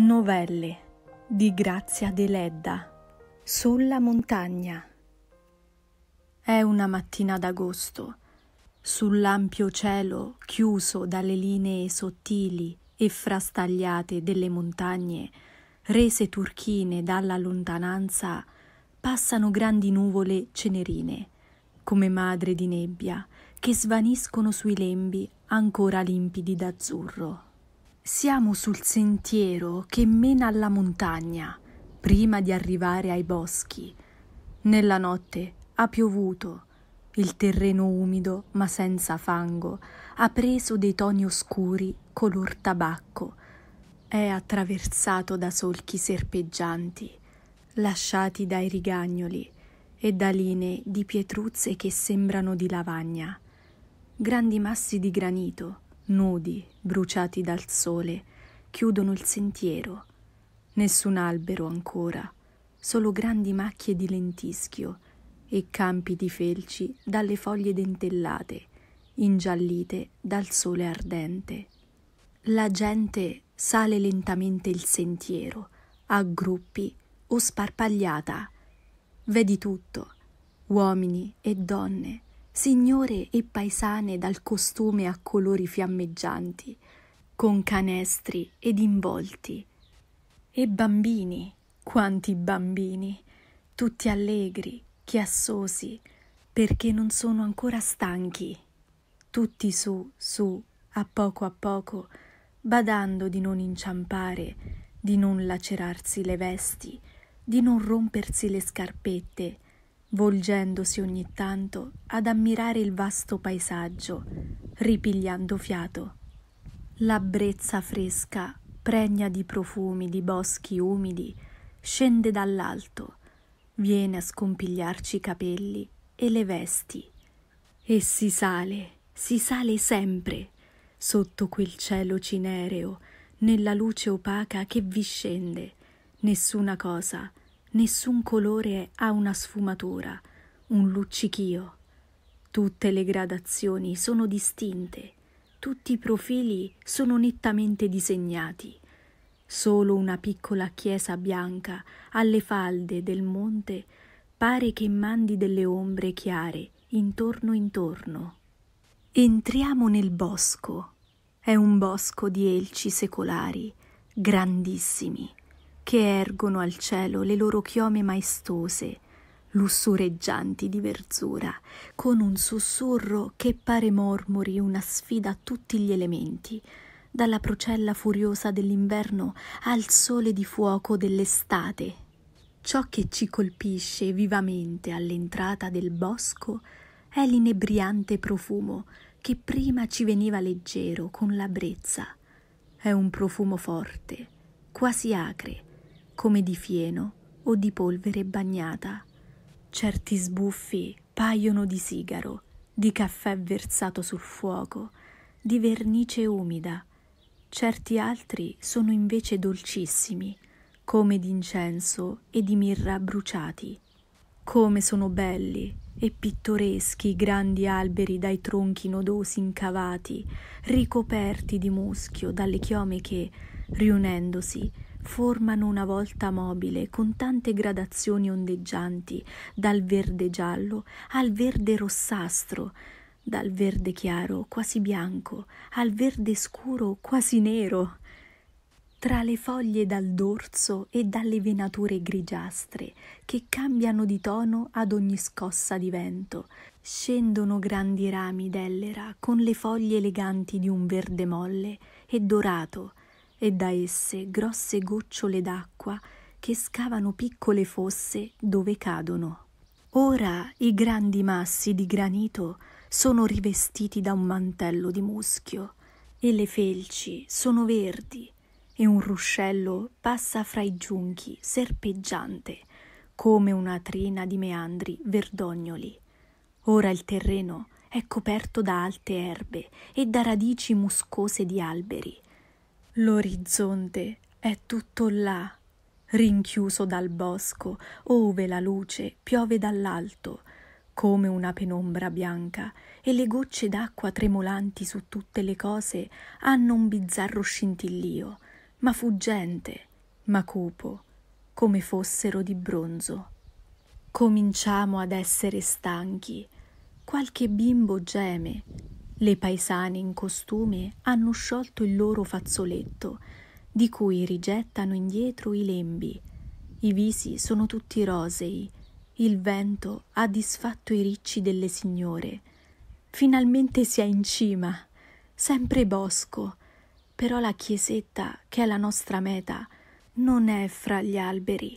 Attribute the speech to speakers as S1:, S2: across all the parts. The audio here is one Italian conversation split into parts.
S1: Novelle di Grazia Deledda sulla montagna. È una mattina d'agosto. Sull'ampio cielo, chiuso dalle linee sottili e frastagliate delle montagne, rese turchine dalla lontananza, passano grandi nuvole cenerine, come madre di nebbia, che svaniscono sui lembi ancora limpidi d'azzurro. Siamo sul sentiero che mena alla montagna, prima di arrivare ai boschi. Nella notte ha piovuto, il terreno umido ma senza fango ha preso dei toni oscuri color tabacco. È attraversato da solchi serpeggianti, lasciati dai rigagnoli e da linee di pietruzze che sembrano di lavagna. Grandi massi di granito nudi, bruciati dal sole, chiudono il sentiero. Nessun albero ancora, solo grandi macchie di lentischio e campi di felci dalle foglie dentellate, ingiallite dal sole ardente. La gente sale lentamente il sentiero, a gruppi o sparpagliata. Vedi tutto, uomini e donne signore e paesane dal costume a colori fiammeggianti, con canestri ed involti, e bambini, quanti bambini, tutti allegri, chiassosi, perché non sono ancora stanchi, tutti su, su, a poco a poco, badando di non inciampare, di non lacerarsi le vesti, di non rompersi le scarpette, volgendosi ogni tanto ad ammirare il vasto paesaggio, ripigliando fiato. La brezza fresca, pregna di profumi di boschi umidi, scende dall'alto, viene a scompigliarci i capelli e le vesti. E si sale, si sale sempre, sotto quel cielo cinereo, nella luce opaca che vi scende. Nessuna cosa, Nessun colore ha una sfumatura, un luccichio. Tutte le gradazioni sono distinte, tutti i profili sono nettamente disegnati. Solo una piccola chiesa bianca alle falde del monte pare che mandi delle ombre chiare intorno intorno. Entriamo nel bosco. È un bosco di elci secolari, grandissimi che ergono al cielo le loro chiome maestose, lussureggianti di verzura, con un sussurro che pare mormori una sfida a tutti gli elementi, dalla procella furiosa dell'inverno al sole di fuoco dell'estate. Ciò che ci colpisce vivamente all'entrata del bosco è l'inebriante profumo che prima ci veniva leggero con la brezza. È un profumo forte, quasi acre, come di fieno o di polvere bagnata. Certi sbuffi paiono di sigaro, di caffè versato sul fuoco, di vernice umida. Certi altri sono invece dolcissimi, come d'incenso e di mirra bruciati. Come sono belli e pittoreschi i grandi alberi dai tronchi nodosi incavati, ricoperti di muschio dalle chiome che, riunendosi, formano una volta mobile con tante gradazioni ondeggianti dal verde giallo al verde rossastro, dal verde chiaro quasi bianco al verde scuro quasi nero. Tra le foglie dal dorso e dalle venature grigiastre, che cambiano di tono ad ogni scossa di vento, scendono grandi rami d'ellera con le foglie eleganti di un verde molle e dorato, e da esse grosse gocciole d'acqua che scavano piccole fosse dove cadono. Ora i grandi massi di granito sono rivestiti da un mantello di muschio e le felci sono verdi e un ruscello passa fra i giunchi serpeggiante come una trina di meandri verdognoli. Ora il terreno è coperto da alte erbe e da radici muscose di alberi L'orizzonte è tutto là, rinchiuso dal bosco, ove la luce piove dall'alto, come una penombra bianca, e le gocce d'acqua tremolanti su tutte le cose hanno un bizzarro scintillio, ma fuggente, ma cupo, come fossero di bronzo. Cominciamo ad essere stanchi. Qualche bimbo geme, le paesane in costume hanno sciolto il loro fazzoletto, di cui rigettano indietro i lembi. I visi sono tutti rosei. Il vento ha disfatto i ricci delle signore. Finalmente si è in cima, sempre bosco. Però la chiesetta, che è la nostra meta, non è fra gli alberi,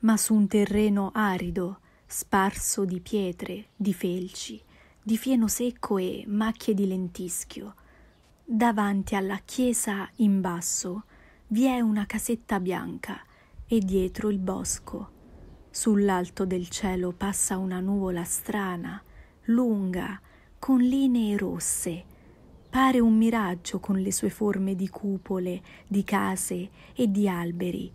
S1: ma su un terreno arido, sparso di pietre, di felci di fieno secco e macchie di lentischio. Davanti alla chiesa in basso vi è una casetta bianca e dietro il bosco. Sull'alto del cielo passa una nuvola strana, lunga, con linee rosse. Pare un miraggio con le sue forme di cupole, di case e di alberi.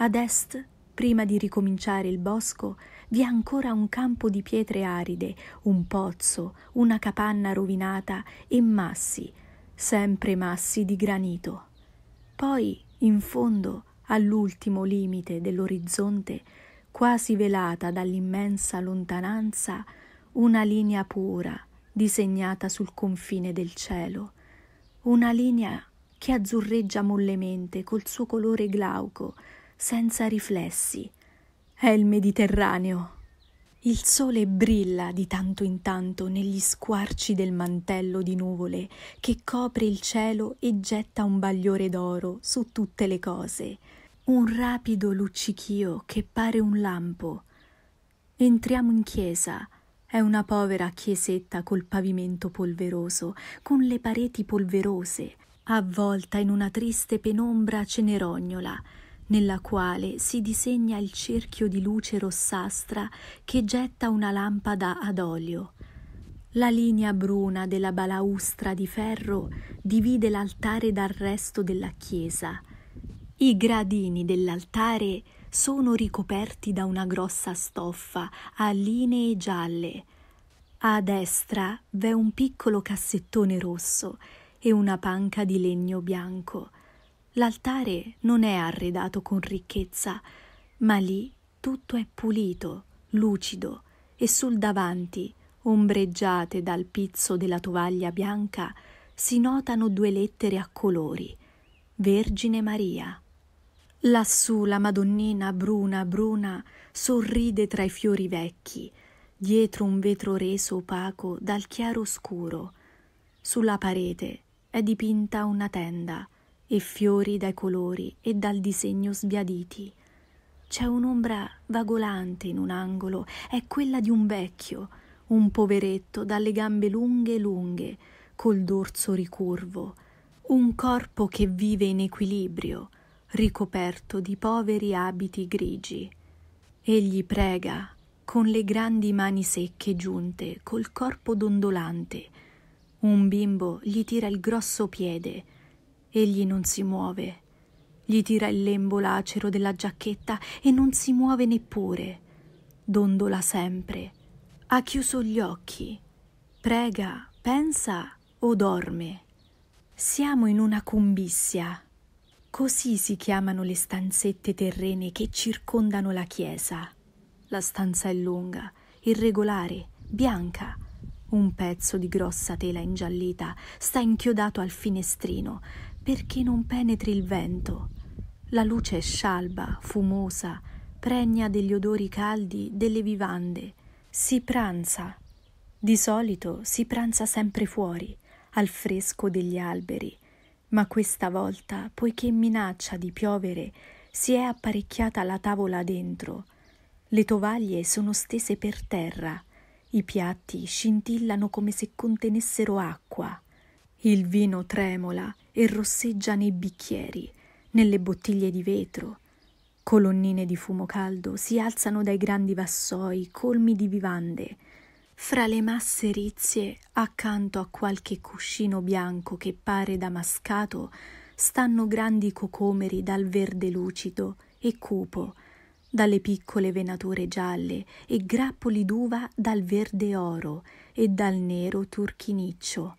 S1: Ad est Prima di ricominciare il bosco vi è ancora un campo di pietre aride, un pozzo, una capanna rovinata e massi, sempre massi di granito. Poi, in fondo, all'ultimo limite dell'orizzonte, quasi velata dall'immensa lontananza, una linea pura disegnata sul confine del cielo, una linea che azzurreggia mollemente col suo colore glauco senza riflessi. È il Mediterraneo. Il sole brilla di tanto in tanto negli squarci del mantello di nuvole che copre il cielo e getta un bagliore d'oro su tutte le cose. Un rapido luccichio che pare un lampo. Entriamo in chiesa. È una povera chiesetta col pavimento polveroso, con le pareti polverose, avvolta in una triste penombra cenerognola nella quale si disegna il cerchio di luce rossastra che getta una lampada ad olio. La linea bruna della balaustra di ferro divide l'altare dal resto della chiesa. I gradini dell'altare sono ricoperti da una grossa stoffa a linee gialle. A destra v'è un piccolo cassettone rosso e una panca di legno bianco. L'altare non è arredato con ricchezza, ma lì tutto è pulito, lucido, e sul davanti, ombreggiate dal pizzo della tovaglia bianca, si notano due lettere a colori. Vergine Maria. Lassù la Madonnina bruna bruna sorride tra i fiori vecchi, dietro un vetro reso opaco dal chiaro scuro. Sulla parete è dipinta una tenda e fiori dai colori e dal disegno sbiaditi. C'è un'ombra vagolante in un angolo, è quella di un vecchio, un poveretto dalle gambe lunghe lunghe, col dorso ricurvo, un corpo che vive in equilibrio, ricoperto di poveri abiti grigi. Egli prega con le grandi mani secche giunte, col corpo dondolante. Un bimbo gli tira il grosso piede, Egli non si muove. Gli tira il lembo lacero della giacchetta e non si muove neppure. Dondola sempre. Ha chiuso gli occhi. Prega, pensa o dorme. Siamo in una cumbissia. Così si chiamano le stanzette terrene che circondano la chiesa. La stanza è lunga, irregolare, bianca. Un pezzo di grossa tela ingiallita sta inchiodato al finestrino, perché non penetri il vento. La luce è scialba, fumosa, pregna degli odori caldi delle vivande. Si pranza. Di solito si pranza sempre fuori, al fresco degli alberi, ma questa volta, poiché minaccia di piovere, si è apparecchiata la tavola dentro. Le tovaglie sono stese per terra, i piatti scintillano come se contenessero acqua. Il vino tremola e rosseggia nei bicchieri, nelle bottiglie di vetro. Colonnine di fumo caldo si alzano dai grandi vassoi colmi di vivande, fra le masse rizzie, accanto a qualche cuscino bianco che pare damascato, stanno grandi cocomeri dal verde lucido e cupo, dalle piccole venature gialle e grappoli d'uva dal verde oro e dal nero turchiniccio.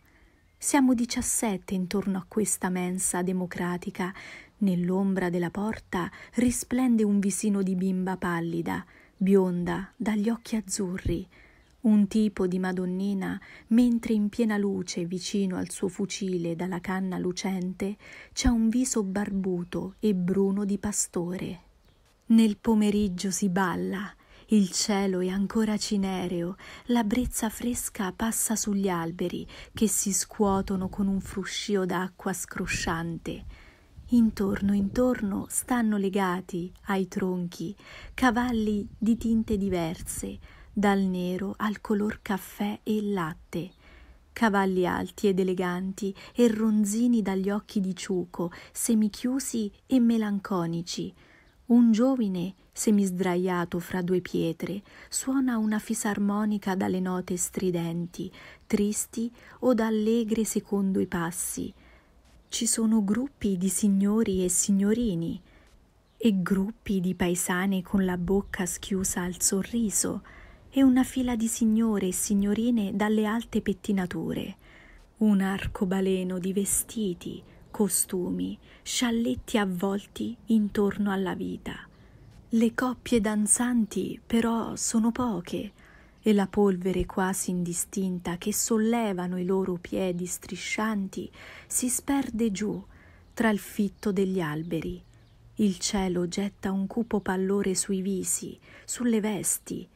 S1: Siamo diciassette intorno a questa mensa democratica. Nell'ombra della porta risplende un visino di bimba pallida, bionda, dagli occhi azzurri. Un tipo di Madonnina, mentre in piena luce vicino al suo fucile dalla canna lucente, c'è un viso barbuto e bruno di pastore. Nel pomeriggio si balla, il cielo è ancora cinereo, la brezza fresca passa sugli alberi che si scuotono con un fruscio d'acqua scrosciante. Intorno intorno stanno legati ai tronchi cavalli di tinte diverse, dal nero al color caffè e latte cavalli alti ed eleganti e ronzini dagli occhi di ciuco, semichiusi e melanconici, un giovine, semisdraiato fra due pietre, suona una fisarmonica dalle note stridenti, tristi o d'allegre secondo i passi. Ci sono gruppi di signori e signorini e gruppi di paesane con la bocca schiusa al sorriso e una fila di signore e signorine dalle alte pettinature. Un arcobaleno di vestiti, costumi, scialletti avvolti intorno alla vita. Le coppie danzanti però sono poche e la polvere quasi indistinta che sollevano i loro piedi striscianti si sperde giù tra il fitto degli alberi. Il cielo getta un cupo pallore sui visi, sulle vesti.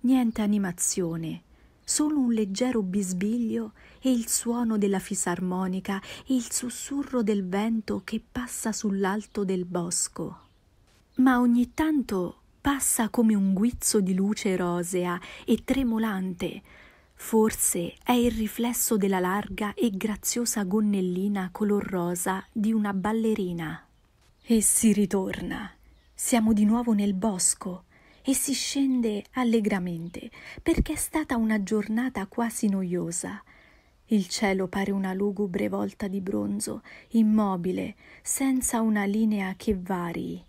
S1: Niente animazione, solo un leggero bisbiglio e il suono della fisarmonica e il sussurro del vento che passa sull'alto del bosco. Ma ogni tanto passa come un guizzo di luce rosea e tremolante. Forse è il riflesso della larga e graziosa gonnellina color rosa di una ballerina. E si ritorna. Siamo di nuovo nel bosco, e si scende allegramente perché è stata una giornata quasi noiosa. Il cielo pare una lugubre volta di bronzo, immobile, senza una linea che varii.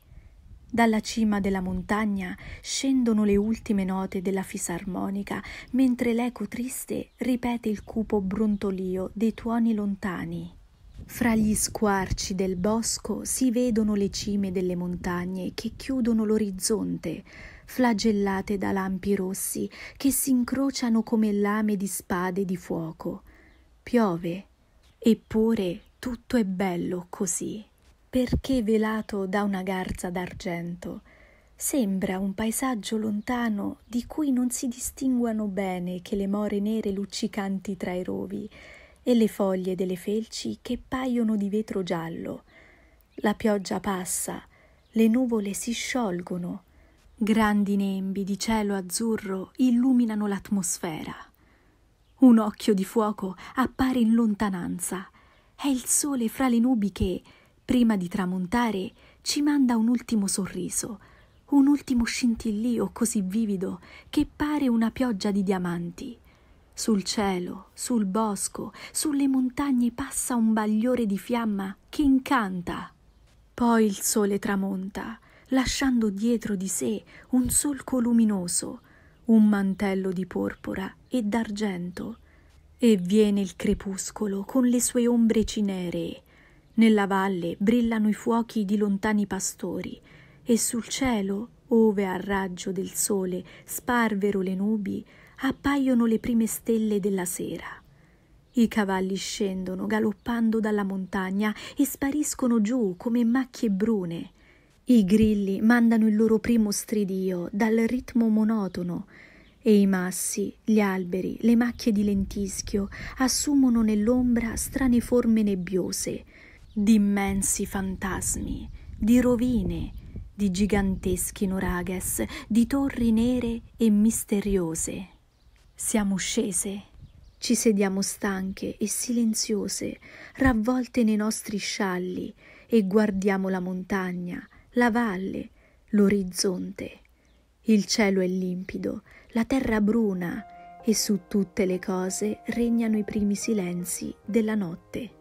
S1: Dalla cima della montagna scendono le ultime note della fisarmonica, mentre l'eco triste ripete il cupo brontolio dei tuoni lontani. Fra gli squarci del bosco si vedono le cime delle montagne che chiudono l'orizzonte, flagellate da lampi rossi che si incrociano come lame di spade di fuoco. Piove, eppure tutto è bello così, perché velato da una garza d'argento. Sembra un paesaggio lontano di cui non si distinguano bene che le more nere luccicanti tra i rovi, e le foglie delle felci che paiono di vetro giallo. La pioggia passa, le nuvole si sciolgono, grandi nembi di cielo azzurro illuminano l'atmosfera. Un occhio di fuoco appare in lontananza. È il sole fra le nubi che, prima di tramontare, ci manda un ultimo sorriso, un ultimo scintillio così vivido che pare una pioggia di diamanti. Sul cielo, sul bosco, sulle montagne passa un bagliore di fiamma che incanta. Poi il sole tramonta, lasciando dietro di sé un solco luminoso, un mantello di porpora e d'argento. E viene il crepuscolo con le sue ombre cineree. Nella valle brillano i fuochi di lontani pastori e sul cielo, ove al raggio del sole sparvero le nubi, appaiono le prime stelle della sera. I cavalli scendono galoppando dalla montagna e spariscono giù come macchie brune. I grilli mandano il loro primo stridio dal ritmo monotono e i massi, gli alberi, le macchie di lentischio assumono nell'ombra strane forme nebbiose, d'immensi fantasmi, di rovine, di giganteschi nurages, di torri nere e misteriose. Siamo scese. Ci sediamo stanche e silenziose, ravvolte nei nostri scialli, e guardiamo la montagna, la valle, l'orizzonte. Il cielo è limpido, la terra bruna, e su tutte le cose regnano i primi silenzi della notte.